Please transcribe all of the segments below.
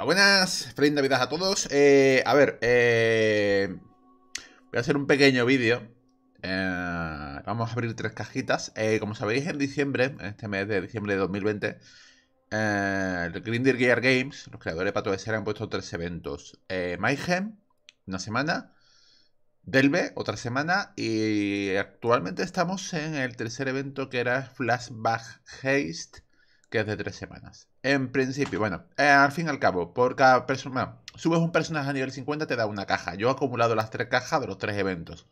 Hola, buenas, feliz Navidad a todos. Eh, a ver, eh, voy a hacer un pequeño vídeo. Eh, vamos a abrir tres cajitas. como sabéis, en diciembre, en este mes de diciembre de 2020, el Green Gear Games, los creadores de Pato de Ser, han puesto tres eventos. Mayhem, una semana. Delve, otra semana. Y actualmente estamos en el tercer evento que era Flashback Haste, que es de tres semanas. En principio, bueno, eh, al fin y al cabo, por cada persona, subes un personaje a nivel 50 te da una caja. Yo he acumulado las tres cajas de los tres eventos.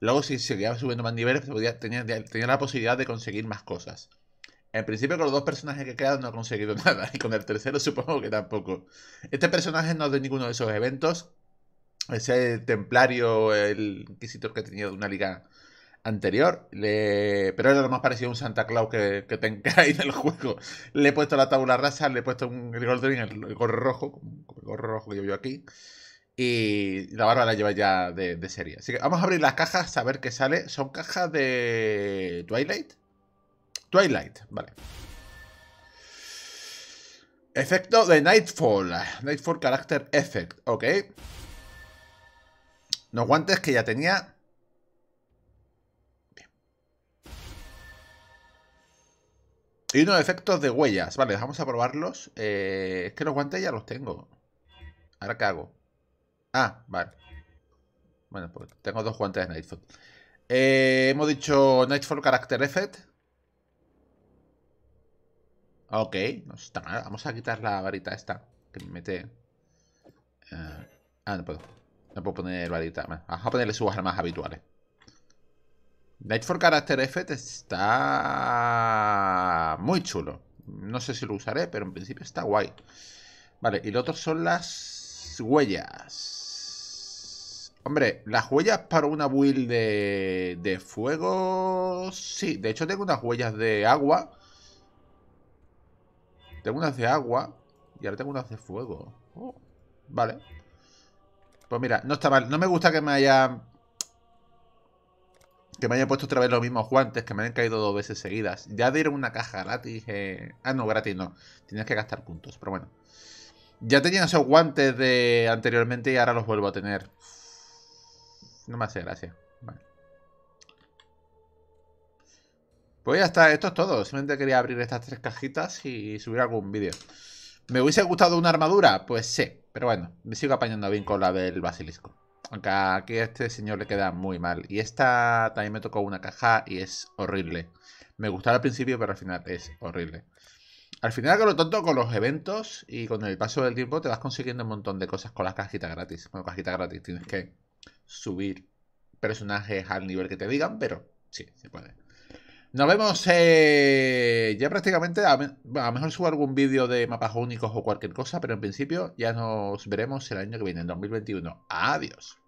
Luego, si seguía subiendo más niveles, podía, tenía, tenía, la posibilidad de conseguir más cosas. En principio, con los dos personajes que he creado no he conseguido nada. Y con el tercero supongo que tampoco. Este personaje no es de ninguno de esos eventos. Ese templario, el inquisitor que tenía de una liga anterior, le... pero era lo más parecido a un Santa Claus que, que tengáis en el juego. Le he puesto la tabla rasa, le he puesto un el el, gorro rojo, el gorro rojo que yo veo aquí. Y la barba la lleva ya de, de, serie. Así que vamos a abrir las cajas, a ver qué sale. ¿Son cajas de Twilight? Twilight, vale. Efecto de Nightfall. Nightfall Character Effect, ok. Los guantes que ya tenía. Y unos efectos de huellas. Vale, vamos a probarlos. Eh, es que los guantes ya los tengo. Ahora qué hago. Ah, vale. Bueno, pues tengo dos guantes de Nightfall. Eh, hemos dicho Nightfall Character Effect. Ok, no está mal. Vamos a quitar la varita esta que me mete. Eh, ah, no puedo. No puedo poner varita. Vamos a ponerle sus armas habituales. Night for Character Effect está muy chulo. No sé si lo usaré, pero en principio está guay. Vale, y lo otro son las huellas. Hombre, las huellas para una build de, de fuego... Sí, de hecho tengo unas huellas de agua. Tengo unas de agua y ahora tengo unas de fuego. Oh, vale. Pues mira, no está mal. No me gusta que me haya que me haya puesto otra vez los mismos guantes que me han caído dos veces seguidas. Ya dieron una caja gratis. Eh, ah, no, gratis no. Tienes que gastar puntos, pero bueno. Ya tenía esos guantes de anteriormente y ahora los vuelvo a tener. No me hace gracia. Vale. Pues ya está, esto es todo. Simplemente quería abrir estas tres cajitas y subir algún vídeo. ¿Me hubiese gustado una armadura? Pues sí, pero bueno, me sigo apañando bien con la del basilisco. Aunque aquí a este señor le queda muy mal. Y esta también me tocó una caja y es horrible. Me gustaba al principio, pero al final es horrible. Al final, con lo tonto con los eventos y con el paso del tiempo te vas consiguiendo un montón de cosas con las cajitas gratis. Bueno, cajitas gratis, tienes que subir personajes al nivel que te digan, pero sí, se puede. Nos vemos eh, ya prácticamente. A, lo mejor subo algún vídeo de mapas únicos o cualquier cosa, pero en principio ya nos veremos el año que viene, en 2021. Adiós.